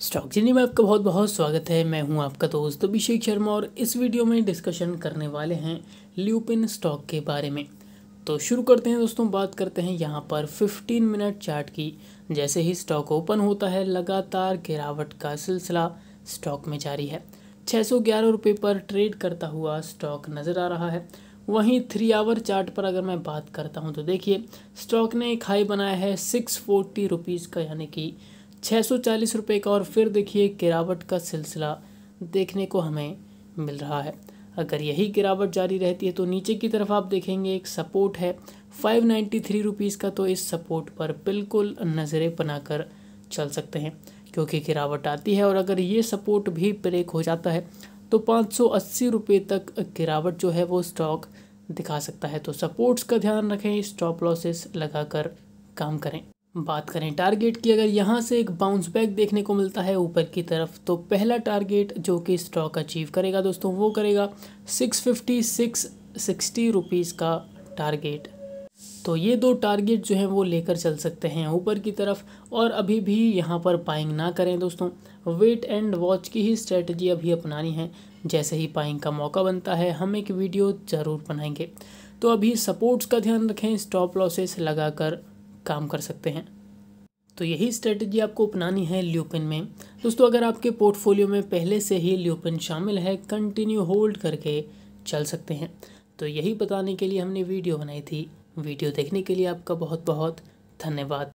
stock जिनी में आपका बहुत बहुत स्वागत है मैं हूं आपका दोस्त अभिषेक शर्मा और इस वीडियो में डिस्कशन करने वाले हैं ल्यूपिन स्टॉक के बारे में तो शुरू करते हैं दोस्तों बात करते हैं यहाँ पर 15 मिनट चार्ट की जैसे ही स्टॉक ओपन होता है लगातार गिरावट का सिलसिला स्टॉक में जारी है छः सौ पर ट्रेड करता हुआ स्टॉक नज़र आ रहा है वहीं थ्री आवर चार्ट पर अगर मैं बात करता हूं तो देखिए स्टॉक ने एक हाई बनाया है सिक्स फोर्टी रुपीज़ का यानी कि छः सौ चालीस रुपये का और फिर देखिए गिरावट का सिलसिला देखने को हमें मिल रहा है अगर यही गिरावट जारी रहती है तो नीचे की तरफ आप देखेंगे एक सपोर्ट है फाइव नाइन्टी थ्री रुपीज़ का तो इस सपोर्ट पर बिल्कुल नज़रें बनाकर चल सकते हैं क्योंकि गिरावट आती है और अगर ये सपोर्ट भी ब्रेक हो जाता है तो पाँच सौ अस्सी रुपये तक गिरावट जो है वो स्टॉक दिखा सकता है तो सपोर्ट्स का ध्यान रखें स्टॉप लॉसेस लगाकर काम करें बात करें टारगेट की अगर यहाँ से एक बाउंस बैक देखने को मिलता है ऊपर की तरफ तो पहला टारगेट जो कि स्टॉक अचीव करेगा दोस्तों वो करेगा six fifty six sixty rupees का टारगेट तो ये दो टारगेट जो हैं वो लेकर चल सकते हैं ऊपर की तरफ और अभी भी यहाँ पर पाइंग ना करें दोस्तों वेट एंड वॉच की ही स्ट्रेटजी अभी अपनानी है जैसे ही पाइंग का मौका बनता है हम एक वीडियो ज़रूर बनाएंगे तो अभी सपोर्ट्स का ध्यान रखें स्टॉप लॉसेस लगाकर काम कर सकते हैं तो यही स्ट्रेटजी आपको अपनानी है ल्यूपिन में दोस्तों अगर आपके पोर्टफोलियो में पहले से ही ल्यूपिन शामिल है कंटिन्यू होल्ड करके चल सकते हैं तो यही बताने के लिए हमने वीडियो बनाई थी वीडियो देखने के लिए आपका बहुत बहुत धन्यवाद